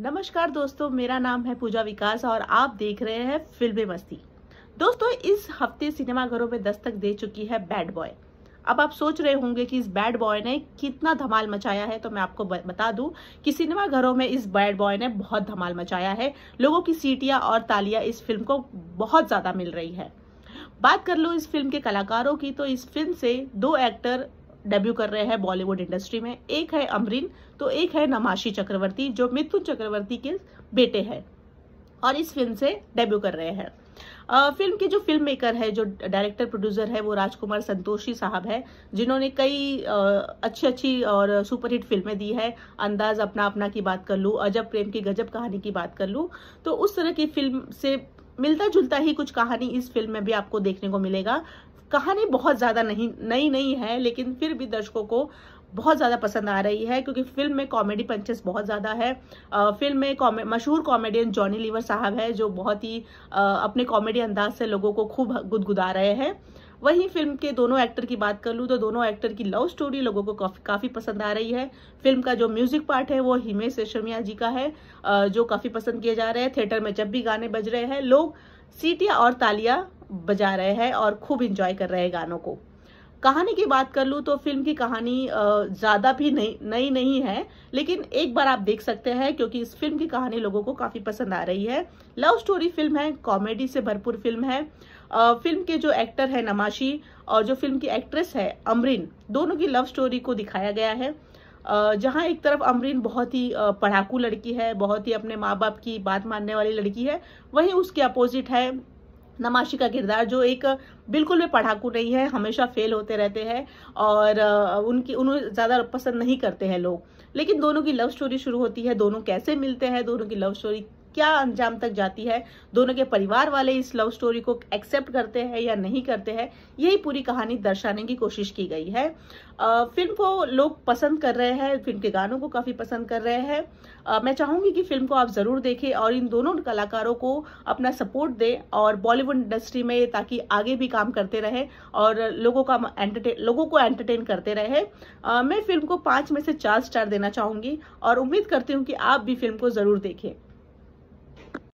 नमस्कार दोस्तों मेरा नाम है पूजा विकास और आप देख रहे हैं फिल्में मस्ती दोस्तों इस हफ्ते सिनेमाघरों में दस्तक दे चुकी है बैड बॉय अब आप सोच रहे होंगे कि इस बैड बॉय ने कितना धमाल मचाया है तो मैं आपको बता दूं कि सिनेमाघरों में इस बैड बॉय ने बहुत धमाल मचाया है लोगों की सीटियां और तालियां इस फिल्म को बहुत ज़्यादा मिल रही है बात कर लो इस फिल्म के कलाकारों की तो इस फिल्म से दो एक्टर डेब्यू कर रहे हैं बॉलीवुड इंडस्ट्री में एक है अमरीन तो एक है नमाशी चक्रवर्ती जो मिथुन चक्रवर्ती के बेटे हैं और इस फिल्म से डेब्यू कर रहे हैं फिल्म के जो फिल्म मेकर है जो डायरेक्टर प्रोड्यूसर है वो राजकुमार संतोषी साहब है जिन्होंने कई अच्छी अच्छी और सुपरहिट फिल्में दी है अंदाज अपना अपना की बात कर लूँ अजब प्रेम की गजब कहानी की बात कर लूँ तो उस तरह की फिल्म से मिलता जुलता ही कुछ कहानी इस फिल्म में भी आपको देखने को मिलेगा कहानी बहुत ज़्यादा नहीं नई नहीं है लेकिन फिर भी दर्शकों को बहुत ज़्यादा पसंद आ रही है क्योंकि फिल्म में कॉमेडी पंचेस बहुत ज़्यादा है आ, फिल्म में कॉमे मशहूर कॉमेडियन जॉनी लीवर साहब है जो बहुत ही आ, अपने कॉमेडी अंदाज से लोगों को खूब गुदगुदा रहे हैं वहीं फिल्म के दोनों एक्टर की बात कर लूँ तो दोनों एक्टर की लव स्टोरी लोगों को काफ़ी काफ़ी पसंद आ रही है फिल्म का जो म्यूजिक पार्ट है वो हिमेश रेशमिया जी का है जो काफ़ी पसंद किए जा रहे हैं थिएटर में जब भी गाने बज रहे हैं लोग सीटियाँ और तालियां बजा रहे हैं और खूब इंजॉय कर रहे हैं गानों को कहानी की बात कर लूँ तो फिल्म की कहानी ज़्यादा भी नई नहीं, नहीं है लेकिन एक बार आप देख सकते हैं क्योंकि इस फिल्म की कहानी लोगों को काफ़ी पसंद आ रही है लव स्टोरी फिल्म है कॉमेडी से भरपूर फिल्म है फिल्म के जो एक्टर है नमाशी और जो फिल्म की एक्ट्रेस है अमरीन दोनों की लव स्टोरी को दिखाया गया है जहाँ एक तरफ अमरीन बहुत ही पढ़ाकू लड़की है बहुत ही अपने माँ बाप की बात मानने वाली लड़की है वहीं उसके अपोजिट है नमाशी का किरदार जो एक बिल्कुल भी पढ़ाकू नहीं है हमेशा फेल होते रहते हैं और उनकी उन्हें ज़्यादा पसंद नहीं करते हैं लोग लेकिन दोनों की लव स्टोरी शुरू होती है दोनों कैसे मिलते हैं दोनों की लव स्टोरी क्या अंजाम तक जाती है दोनों के परिवार वाले इस लव स्टोरी को एक्सेप्ट करते हैं या नहीं करते हैं यही पूरी कहानी दर्शाने की कोशिश की गई है फिल्म को लोग पसंद कर रहे हैं फिल्म के गानों को काफ़ी पसंद कर रहे हैं मैं चाहूँगी कि फिल्म को आप ज़रूर देखें और इन दोनों कलाकारों को अपना सपोर्ट दें और बॉलीवुड इंडस्ट्री में ताकि आगे भी काम करते रहे और लोगों का लोगों को एंटरटेन करते रहे मैं फिल्म को पाँच में से चार स्टार देना चाहूँगी और उम्मीद करती हूँ कि आप भी फिल्म को ज़रूर देखें